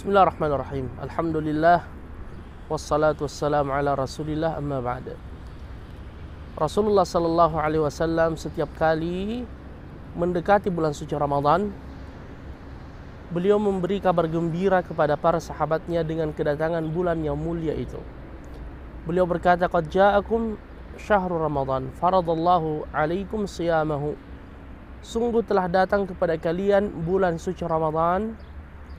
Bismillahirrahmanirrahim. Alhamdulillah wassalatu wassalamu ala Rasulillah amma ba'd. Rasulullah sallallahu alaihi wasallam setiap kali mendekati bulan suci Ramadhan, beliau memberi kabar gembira kepada para sahabatnya dengan kedatangan bulan yang mulia itu. Beliau berkata, "Qad ja'akum syahrul Ramadhan. faradallahu 'alaikum siyamahu." Sungguh telah datang kepada kalian bulan suci Ramadhan."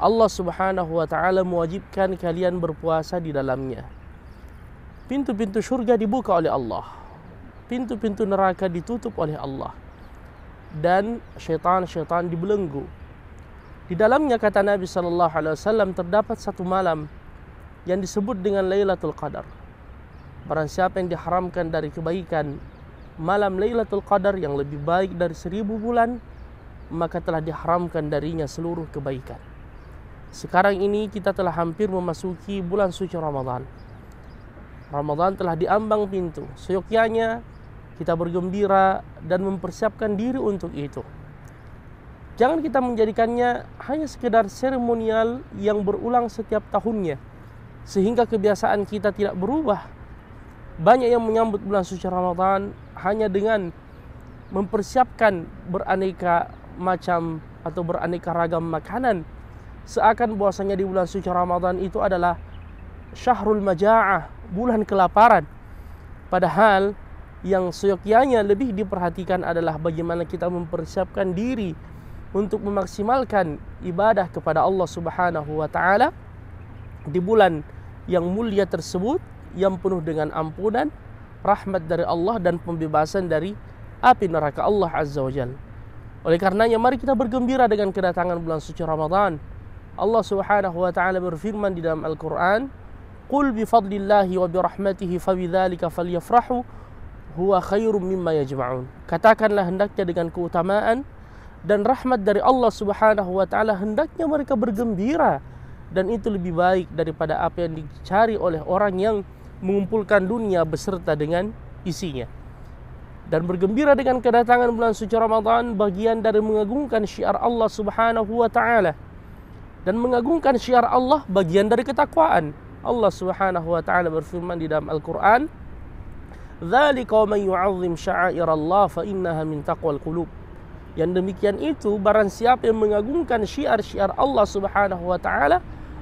Allah Subhanahu wa taala mewajibkan kalian berpuasa di dalamnya. Pintu-pintu syurga dibuka oleh Allah. Pintu-pintu neraka ditutup oleh Allah. Dan syaitan-syaitan dibelenggu. Di dalamnya kata Nabi sallallahu alaihi wasallam terdapat satu malam yang disebut dengan Lailatul Qadar. Barang siapa yang diharamkan dari kebaikan malam Lailatul Qadar yang lebih baik dari seribu bulan, maka telah diharamkan darinya seluruh kebaikan. Sekarang ini kita telah hampir memasuki bulan suci Ramadan. Ramadan telah diambang pintu. Seyogyanya kita bergembira dan mempersiapkan diri untuk itu. Jangan kita menjadikannya hanya sekedar seremonial yang berulang setiap tahunnya sehingga kebiasaan kita tidak berubah. Banyak yang menyambut bulan suci Ramadan hanya dengan mempersiapkan beraneka macam atau beraneka ragam makanan seakan bahwasanya di bulan suci Ramadan itu adalah syahrul majaah, bulan kelaparan. Padahal yang seyogyanya lebih diperhatikan adalah bagaimana kita mempersiapkan diri untuk memaksimalkan ibadah kepada Allah Subhanahu wa taala di bulan yang mulia tersebut yang penuh dengan ampunan, rahmat dari Allah dan pembebasan dari api neraka Allah Azza wa Jalla. Oleh karenanya mari kita bergembira dengan kedatangan bulan suci Ramadan. Allah Subhanahu wa taala berfirman di dalam Al-Qur'an, "Qul bi fadlillahi wa bi rahmatihi fa bidzalika falyafrahu huwa khairum mimma yajma'un." Katakanlah hendaknya dengan keutamaan dan rahmat dari Allah Subhanahu wa taala hendaknya mereka bergembira dan itu lebih baik daripada apa yang dicari oleh orang yang mengumpulkan dunia beserta dengan isinya. Dan bergembira dengan kedatangan bulan suci Ramadan bagian dari mengagungkan syiar Allah Subhanahu wa taala dan mengagungkan syiar Allah bagian dari ketakwaan. Allah Subhanahu wa taala berfirman di dalam Al-Qur'an, "Dzalika man yu'azzim sya'air Allah fa innaha min taqwal qulub." Yang demikian itu barang siapa yang mengagungkan syiar-syiar Allah Subhanahu wa taala,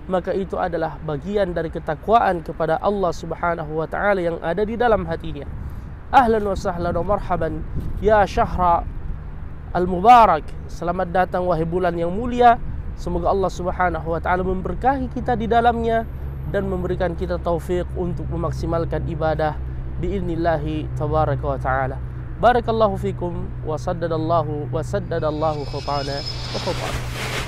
maka itu adalah bagian dari ketakwaan kepada Allah Subhanahu wa taala yang ada di dalam hatinya. Ahlan wa sahlan wa marhaban ya syahra al-mubarak. Selamat datang wahai bulan yang mulia. Semoga Allah Subhanahu wa taala memberkahi kita di dalamnya dan memberikan kita taufik untuk memaksimalkan ibadah biiznillahi tabaraka wa taala. Barakallahu fikum wa saddadallahu wa saddadallahu khutana wa khutana.